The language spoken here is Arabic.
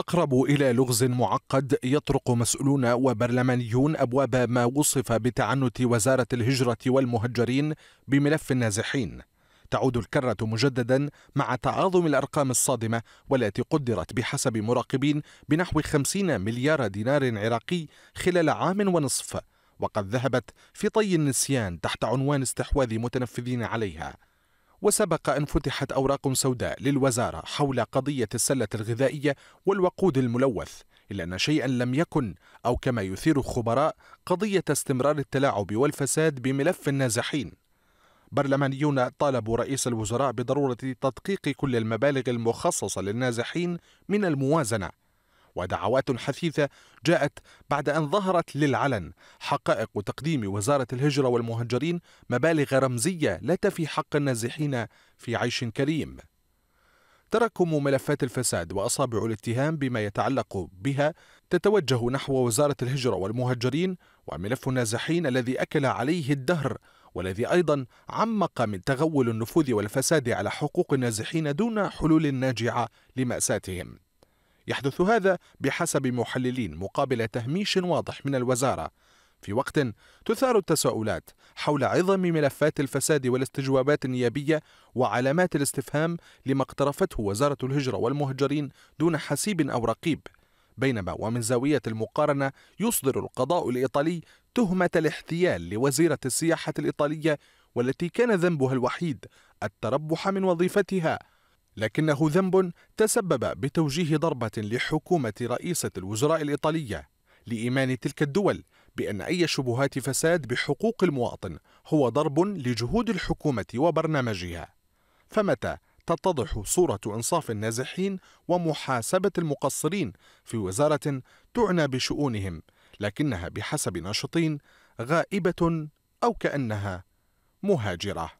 أقرب إلى لغز معقد يطرق مسؤولون وبرلمانيون أبواب ما وصف بتعنت وزارة الهجرة والمهجرين بملف النازحين تعود الكرة مجددا مع تعاظم الأرقام الصادمة والتي قدرت بحسب مراقبين بنحو 50 مليار دينار عراقي خلال عام ونصف وقد ذهبت في طي النسيان تحت عنوان استحواذ متنفذين عليها وسبق أن فتحت أوراق سوداء للوزارة حول قضية السلة الغذائية والوقود الملوث إلا أن شيئا لم يكن أو كما يثير الخبراء قضية استمرار التلاعب والفساد بملف النازحين برلمانيون طالبوا رئيس الوزراء بضرورة تدقيق كل المبالغ المخصصة للنازحين من الموازنة ودعوات حثيثة جاءت بعد أن ظهرت للعلن حقائق تقديم وزارة الهجرة والمهجرين مبالغ رمزية لا تفي حق النازحين في عيش كريم تراكم ملفات الفساد واصابع الاتهام بما يتعلق بها تتوجه نحو وزاره الهجره والمهجرين وملف النازحين الذي اكل عليه الدهر والذي ايضا عمق من تغول النفوذ والفساد على حقوق النازحين دون حلول ناجعه لماساتهم يحدث هذا بحسب محللين مقابل تهميش واضح من الوزاره في وقت تثار التساؤلات حول عظم ملفات الفساد والاستجوابات النيابيه وعلامات الاستفهام لما اقترفته وزاره الهجره والمهجرين دون حسيب او رقيب بينما ومن زاويه المقارنه يصدر القضاء الايطالي تهمه الاحتيال لوزيره السياحه الايطاليه والتي كان ذنبها الوحيد التربح من وظيفتها لكنه ذنب تسبب بتوجيه ضربة لحكومة رئيسة الوزراء الإيطالية لإيمان تلك الدول بأن أي شبهات فساد بحقوق المواطن هو ضرب لجهود الحكومة وبرنامجها فمتى تتضح صورة إنصاف النازحين ومحاسبة المقصرين في وزارة تعنى بشؤونهم لكنها بحسب ناشطين غائبة أو كأنها مهاجرة